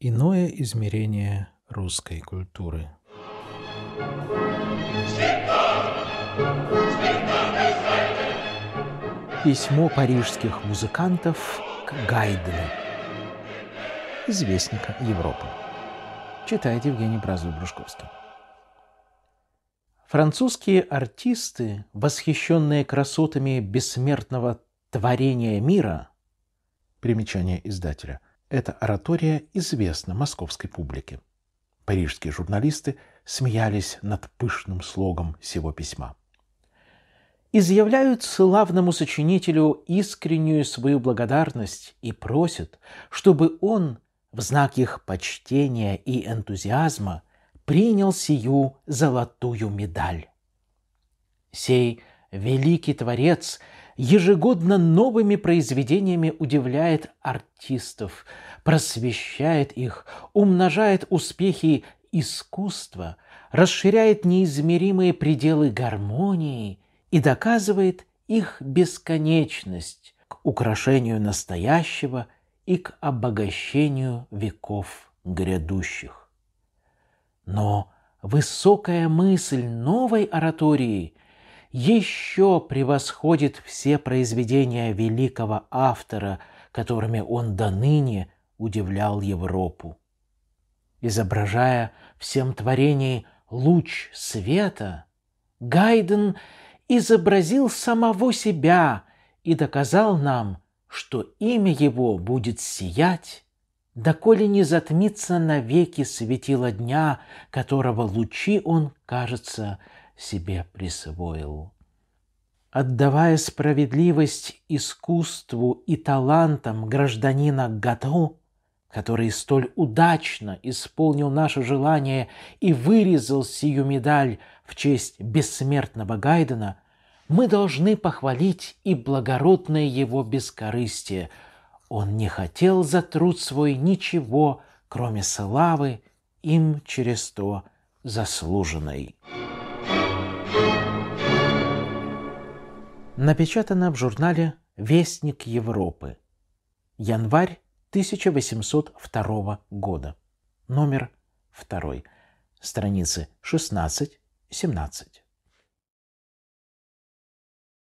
Иное измерение русской культуры. Письмо парижских музыкантов к Гайдену, известника Европы. Читает Евгений Бразов-Брюшковский. Французские артисты, восхищенные красотами бессмертного творения мира, примечание издателя – эта оратория известна московской публике. Парижские журналисты смеялись над пышным слогом всего письма. Изъявляют славному сочинителю искреннюю свою благодарность и просят, чтобы он в знак их почтения и энтузиазма принял сию золотую медаль. Сей великий творец ежегодно новыми произведениями удивляет артистов, просвещает их, умножает успехи искусства, расширяет неизмеримые пределы гармонии и доказывает их бесконечность к украшению настоящего и к обогащению веков грядущих. Но высокая мысль новой оратории еще превосходит все произведения великого автора, которыми он до ныне удивлял Европу. Изображая всем творении луч света, Гайден изобразил самого себя и доказал нам, что имя его будет сиять, доколе не затмится навеки светило дня, которого лучи он, кажется, себе присвоил. Отдавая справедливость искусству и талантам гражданина Гато, который столь удачно исполнил наше желание и вырезал сию медаль в честь бессмертного Гайдена, мы должны похвалить и благородное его бескорыстие. Он не хотел за труд свой ничего, кроме славы, им через то заслуженной. напечатано в журнале «Вестник Европы», январь 1802 года, номер 2, страницы 16-17.